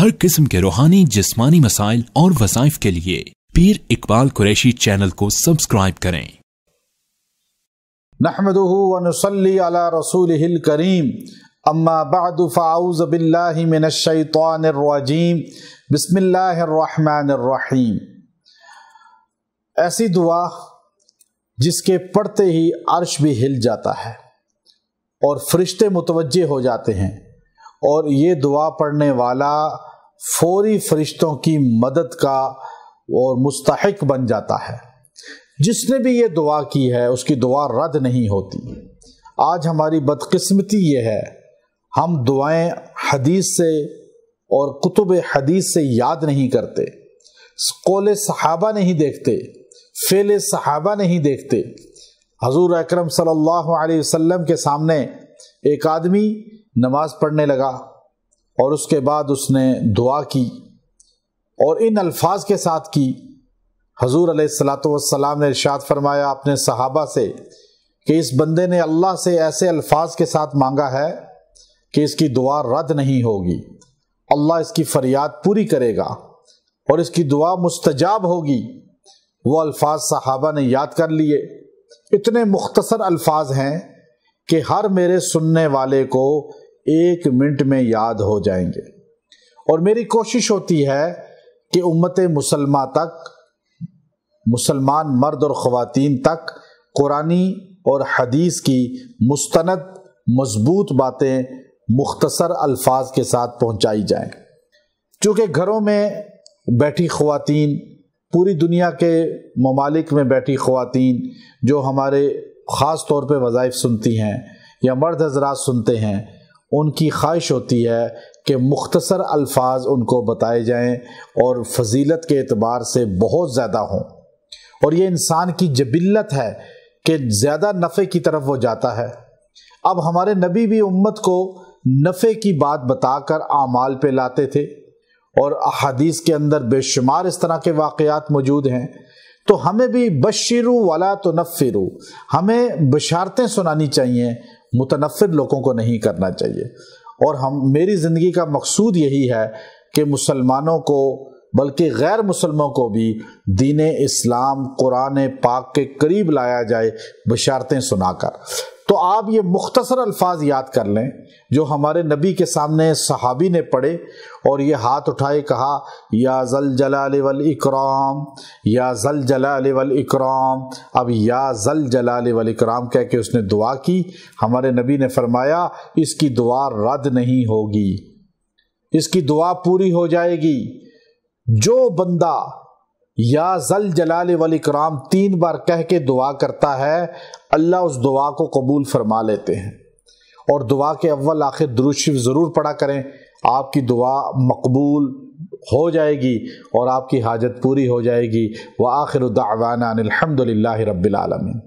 हर किस्म के रूहानी जिस्मानी मसाइल और वसाइफ के लिए पीर इकबाल कुरैशी चैनल को सब्सक्राइब करें रसूल करीम अम्मा बसमीम ऐसी दुआ जिसके पढ़ते ही अर्श भी हिल जाता है और फरिश्ते मुतवजे हो जाते हैं और ये दुआ पढ़ने वाला फौरी फरिश्तों की मदद का और मुस्तक बन जाता है जिसने भी ये दुआ की है उसकी दुआ रद्द नहीं होती आज हमारी बदकस्मती ये है हम दुआएं हदीस से और कुतुब हदीस से याद नहीं करते कौल सहाबा नहीं देखते फेल सहाबा नहीं देखते हजूर अकरम सल्ला वसम के सामने एक आदमी नमाज पढ़ने लगा और उसके बाद उसने दुआ की और इन अल्फाज के साथ की हजूर सलाम ने इर्शाद फरमाया अपने सहाबा से कि इस बंदे ने अल्लाह से ऐसे अल्फाज के साथ मांगा है कि इसकी दुआ रद्द नहीं होगी अल्लाह इसकी फरियाद पूरी करेगा और इसकी दुआ मुस्तजाब होगी वो अल्फाज सहाबा ने याद कर लिए इतने मुख्तसर अल्फाज हैं कि हर मेरे सुनने वाले को एक मिनट में याद हो जाएंगे और मेरी कोशिश होती है कि उम्मत मुसलमा तक मुसलमान मर्द और ख़वातीन तक कुरानी और हदीस की मुस्तनद मजबूत बातें मुख्तसर अल्फाज के साथ पहुंचाई जाएं चूँकि घरों में बैठी ख़वातीन पूरी दुनिया के ममालिक में बैठी ख़वातीन जो हमारे ख़ास तौर पर वज़ाइफ सुनती हैं या मर्द हजरात सुनते हैं उनकी ख्वाहिश होती है कि मुख्तसर अल्फाज उनको बताए जाएं और फजीलत के अतबार से बहुत ज़्यादा हों और ये इंसान की जबिलत है कि ज़्यादा नफ़े की तरफ वो जाता है अब हमारे नबी भी उम्मत को नफ़े की बात बताकर आमाल पे लाते थे और अहादीस के अंदर बेशुमार इस तरह के वाक़ात मौजूद हैं तो हमें भी बशिरु वाला तो नफ़िर हमें बशारतें सुनानी चाहिए मुतनफ़र लोगों को नहीं करना चाहिए और हम मेरी ज़िंदगी का मकसूद यही है कि मुसलमानों को बल्कि गैर मुसलमों को भी दीन इस्लाम कुरान पाक के करीब लाया जाए बशारतें सुनाकर तो आप ये मुख्तसर अल्फाज याद कर लें जो हमारे नबी के सामने सहाबी ने पढ़े और ये हाथ उठाए कहा या जल जलाल वल इकराम या जल जलाल वल इकराम अब या जल जलाल वल इकराम कह के उसने दुआ की हमारे नबी ने फरमाया इसकी दुआ रद्द नहीं होगी इसकी दुआ पूरी हो जाएगी जो बंदा या जल जलाल वाल कराम तीन बार कह के दुआ करता है अल्लाह उस दुआ को कबूल फरमा लेते हैं और दुआ के अव्वल आखिर दुरुशिफ ज़रूर पढ़ा करें आपकी दुआ मकबूल हो जाएगी और आपकी हाजत पूरी हो जाएगी व आखिर दावाना अलहमदिल्ला रबालमीन